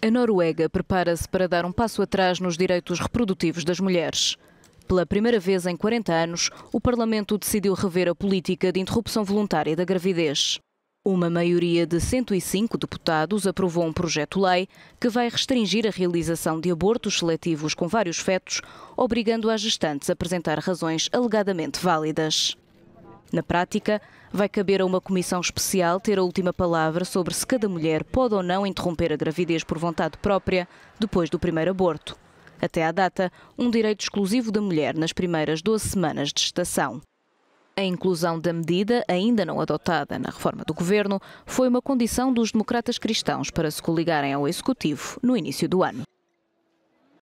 A Noruega prepara-se para dar um passo atrás nos direitos reprodutivos das mulheres. Pela primeira vez em 40 anos, o Parlamento decidiu rever a política de interrupção voluntária da gravidez. Uma maioria de 105 deputados aprovou um projeto-lei que vai restringir a realização de abortos seletivos com vários fetos, obrigando as gestantes a apresentar razões alegadamente válidas. Na prática, vai caber a uma comissão especial ter a última palavra sobre se cada mulher pode ou não interromper a gravidez por vontade própria depois do primeiro aborto. Até à data, um direito exclusivo da mulher nas primeiras 12 semanas de gestação. A inclusão da medida, ainda não adotada na reforma do governo, foi uma condição dos democratas cristãos para se coligarem ao executivo no início do ano.